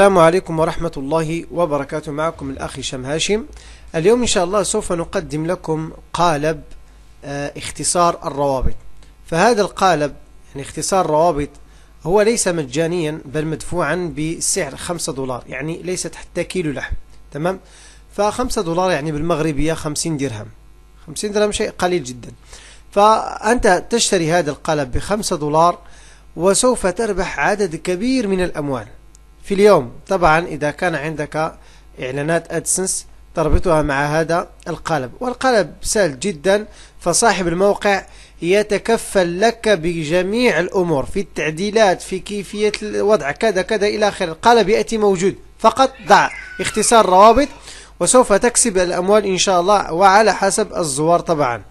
السلام عليكم ورحمة الله وبركاته معكم الأخ هشام هاشم اليوم إن شاء الله سوف نقدم لكم قالب آه، اختصار الروابط فهذا القالب يعني اختصار روابط هو ليس مجانيا بل مدفوعا بسعر 5 دولار يعني ليست حتى كيلو لحم تمام ف5 دولار يعني بالمغربية 50 درهم 50 درهم شيء قليل جدا فأنت تشتري هذا القالب ب 5 دولار وسوف تربح عدد كبير من الأموال في اليوم طبعا إذا كان عندك إعلانات أدسنس تربطها مع هذا القالب والقالب سهل جدا فصاحب الموقع يتكفل لك بجميع الأمور في التعديلات في كيفية الوضع كذا كذا إلى آخره القالب يأتي موجود فقط ضع اختصار روابط وسوف تكسب الأموال إن شاء الله وعلى حسب الزوار طبعا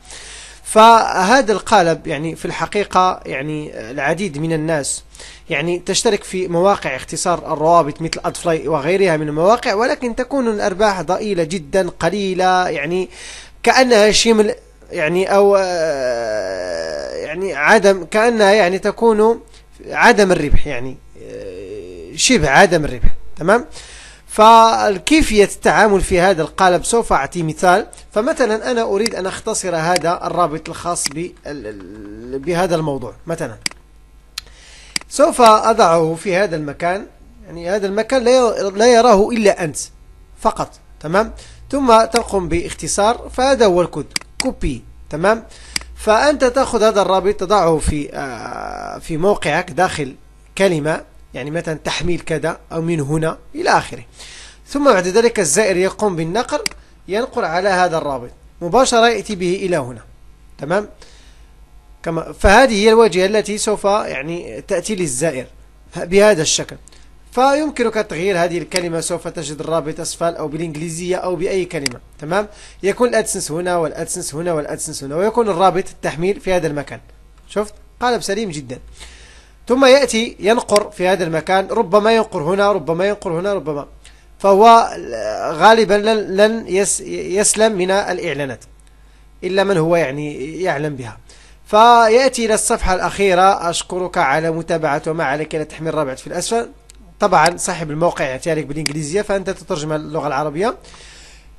فهذا القالب يعني في الحقيقة يعني العديد من الناس يعني تشترك في مواقع اختصار الروابط مثل أدفلاي وغيرها من المواقع ولكن تكون الأرباح ضئيلة جدا قليلة يعني كأنها شمل يعني أو آه، يعني عدم كأنها يعني تكون عدم الربح يعني آه، شبه عدم الربح تمام فكيفية التعامل في هذا القالب سوف أعطي مثال فمثلا أنا أريد أن أختصر هذا الرابط الخاص بهذا الموضوع مثلا سوف أضعه في هذا المكان يعني هذا المكان لا يراه إلا أنت فقط تمام ثم تقوم باختصار فهذا هو الكود كوبي تمام فأنت تأخذ هذا الرابط تضعه في آه، في موقعك داخل كلمة يعني مثلا تحميل كذا أو من هنا إلى آخره ثم بعد ذلك الزائر يقوم بالنقر ينقر على هذا الرابط مباشرة يأتي به إلى هنا تمام كما فهذه هي الواجهة التي سوف يعني تأتي للزائر بهذا الشكل فيمكنك تغيير هذه الكلمة سوف تجد الرابط أسفل أو بالإنجليزية أو بأي كلمة تمام يكون الأدسنس هنا والأدسنس هنا والأدسنس هنا ويكون الرابط التحميل في هذا المكان شفت قالب سليم جدا ثم يأتي ينقر في هذا المكان ربما ينقر هنا ربما ينقر هنا ربما فهو غالبا لن يسلم من الإعلانات إلا من هو يعني يعلم بها فيأتي إلى الصفحة الأخيرة أشكرك على متابعة وما عليك إلى تحميل رابعة في الأسفل طبعا صاحب الموقع يعترك بالإنجليزية فأنت تترجم اللغة العربية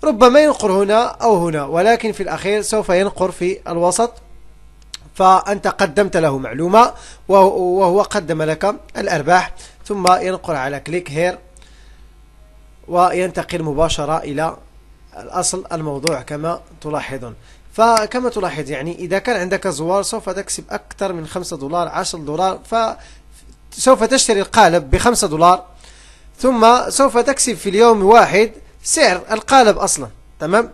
ربما ينقر هنا أو هنا ولكن في الأخير سوف ينقر في الوسط فأنت قدمت له معلومة وهو قدم لك الأرباح ثم ينقر على كليك هير وينتقل مباشرة إلى الأصل الموضوع كما تلاحظون فكما تلاحظ يعني إذا كان عندك زوار سوف تكسب أكثر من 5 دولار 10 دولار فسوف تشتري القالب ب 5 دولار ثم سوف تكسب في اليوم واحد سعر القالب أصلا تمام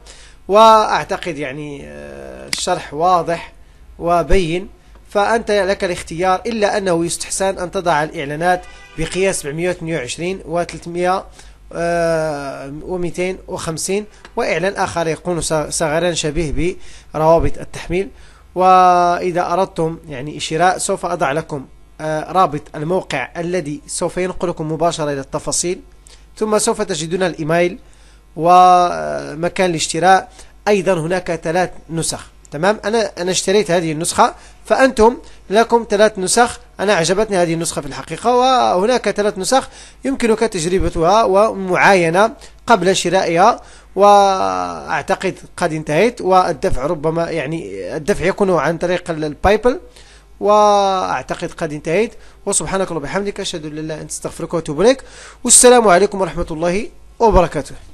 وأعتقد يعني آه، الشرح واضح وبين فأنت لك الاختيار إلا أنه يستحسن أن تضع الإعلانات بقياس 728 و 300 و 250 وإعلان آخر يكون صغيرا شبيه بروابط التحميل وإذا أردتم يعني شراء سوف أضع لكم آه، رابط الموقع الذي سوف ينقلكم مباشرة إلى التفاصيل ثم سوف تجدون الإيميل ومكان آه، الاشتراء أيضا هناك ثلاث نسخ تمام أنا أنا اشتريت هذه النسخة فأنتم لكم ثلاث نسخ أنا أعجبتني هذه النسخة في الحقيقة وهناك ثلاث نسخ يمكنك تجربتها ومعاينة قبل شرائها وأعتقد قد انتهيت والدفع ربما يعني الدفع يكون عن طريق البايبل واعتقد قد انتهيت وسبحانك اللهم وبحمدك اشهد ان لا اله الا انت استغفرك واتوب اليك والسلام عليكم ورحمه الله وبركاته